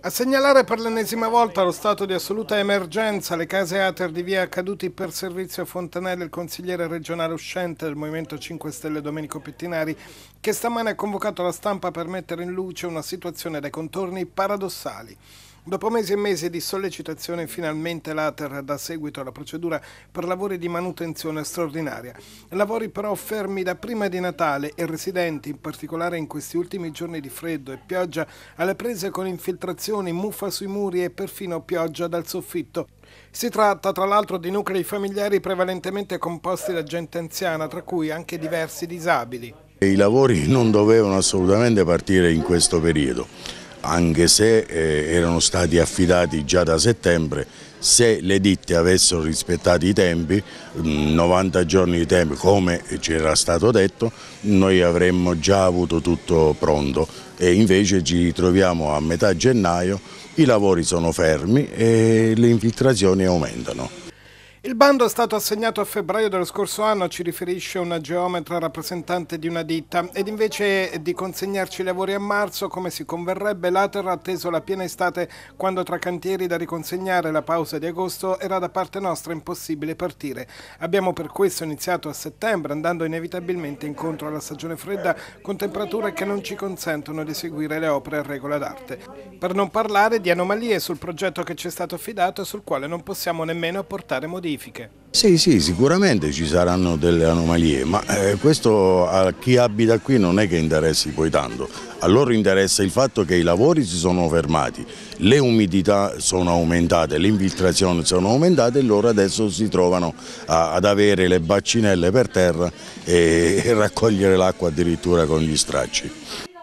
A segnalare per l'ennesima volta lo stato di assoluta emergenza le case Ater di via Caduti per servizio a Fontanelli il consigliere regionale uscente del Movimento 5 Stelle Domenico Pettinari che stamane ha convocato la stampa per mettere in luce una situazione dai contorni paradossali. Dopo mesi e mesi di sollecitazione, finalmente l'Ater dà seguito alla procedura per lavori di manutenzione straordinaria. Lavori però fermi da prima di Natale e residenti, in particolare in questi ultimi giorni di freddo e pioggia, alle prese con infiltrazioni, muffa sui muri e perfino pioggia dal soffitto. Si tratta tra l'altro di nuclei familiari prevalentemente composti da gente anziana, tra cui anche diversi disabili. I lavori non dovevano assolutamente partire in questo periodo anche se eh, erano stati affidati già da settembre, se le ditte avessero rispettato i tempi, 90 mm, giorni di tempo come ci era stato detto, noi avremmo già avuto tutto pronto e invece ci troviamo a metà gennaio, i lavori sono fermi e le infiltrazioni aumentano. Il bando è stato assegnato a febbraio dello scorso anno, ci riferisce una geometra rappresentante di una ditta, ed invece di consegnarci i lavori a marzo, come si converrebbe, l'Ater ha atteso la piena estate quando tra cantieri da riconsegnare la pausa di agosto era da parte nostra impossibile partire. Abbiamo per questo iniziato a settembre, andando inevitabilmente incontro alla stagione fredda con temperature che non ci consentono di seguire le opere a regola d'arte. Per non parlare di anomalie sul progetto che ci è stato affidato e sul quale non possiamo nemmeno apportare modifiche modifiche? Sì, sì, sicuramente ci saranno delle anomalie, ma eh, questo a chi abita qui non è che interessi poi tanto. A loro interessa il fatto che i lavori si sono fermati, le umidità sono aumentate, le infiltrazioni sono aumentate e loro adesso si trovano a, ad avere le bacinelle per terra e, e raccogliere l'acqua addirittura con gli stracci.